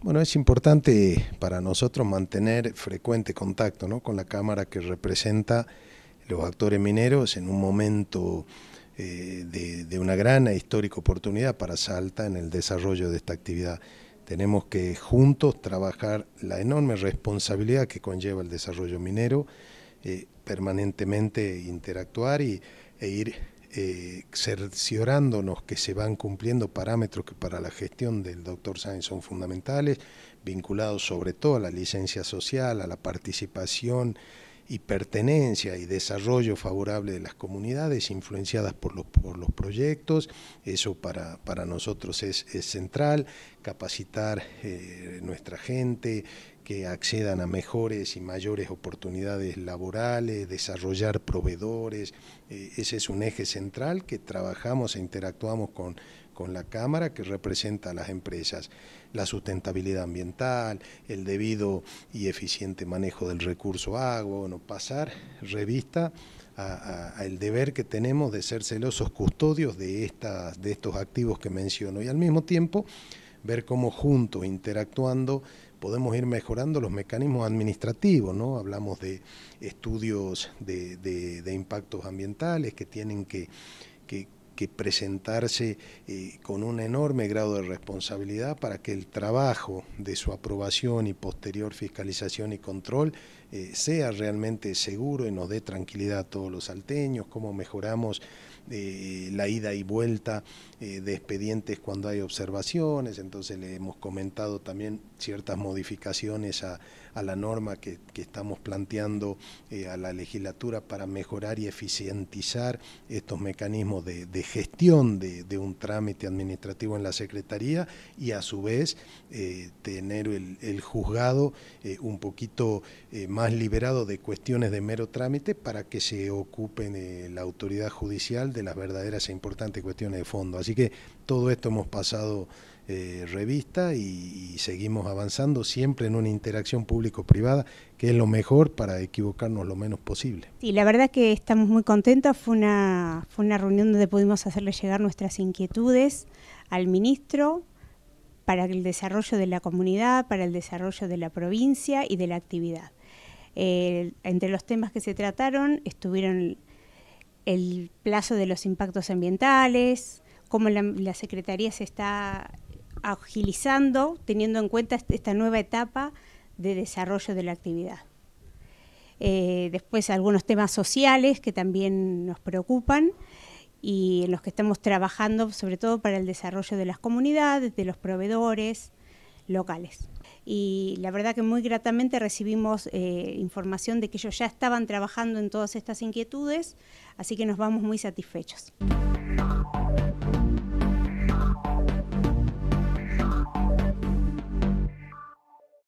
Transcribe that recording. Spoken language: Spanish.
Bueno, es importante para nosotros mantener frecuente contacto con la Cámara que representa los actores mineros en un momento eh, de, una gran e histórica oportunidad para Salta en el desarrollo de esta actividad. Tenemos que juntos trabajar la enorme responsabilidad que conlleva el desarrollo minero, eh, permanentemente interactuar y, e ir eh, cerciorándonos que se van cumpliendo parámetros que para la gestión del doctor Sainz son fundamentales, vinculados sobre todo a la licencia social, a la participación y pertenencia y desarrollo favorable de las comunidades influenciadas por los, por los proyectos. Eso para, para nosotros es, central, capacitar eh, nuestra gente, que accedan a mejores y mayores oportunidades laborales, desarrollar proveedores. Eh, ese es un eje central que trabajamos e interactuamos con, la Cámara que representa a las empresas. La sustentabilidad ambiental, el debido y eficiente manejo del recurso agua, no pasar revista al deber que tenemos de ser celosos custodios de, estas, de estos activos que menciono y al mismo tiempo ver cómo juntos, interactuando, podemos ir mejorando los mecanismos administrativos, ¿no? Hablamos de estudios de, impactos ambientales que tienen que, que presentarse eh, con un enorme grado de responsabilidad para que el trabajo de su aprobación y posterior fiscalización y control eh, sea realmente seguro y nos dé tranquilidad a todos los salteños, cómo mejoramos eh, la ida y vuelta de expedientes cuando hay observaciones, entonces le hemos comentado también ciertas modificaciones a, la norma que, estamos planteando a la legislatura para mejorar y eficientizar estos mecanismos de, de gestión de, un trámite administrativo en la Secretaría y a su vez eh, tener el, juzgado eh, un poquito eh, más liberado de cuestiones de mero trámite para que se ocupe la autoridad judicial de las verdaderas e importantes cuestiones de fondo. Así que todo esto hemos pasado eh, revista y, seguimos avanzando siempre en una interacción público-privada, que es lo mejor para equivocarnos lo menos posible. Y la verdad que estamos muy contentos, fue una, una reunión donde pudimos hacerle llegar nuestras inquietudes al ministro, para el desarrollo de la comunidad, para el desarrollo de la provincia y de la actividad. Eh, entre los temas que se trataron estuvieron el plazo de los impactos ambientales, cómo la, la Secretaría se está agilizando, teniendo en cuenta esta nueva etapa de desarrollo de la actividad. Eh, después algunos temas sociales que también nos preocupan y en los que estamos trabajando sobre todo para el desarrollo de las comunidades, de los proveedores locales. Y la verdad que muy gratamente recibimos eh, información de que ellos ya estaban trabajando en todas estas inquietudes, así que nos vamos muy satisfechos.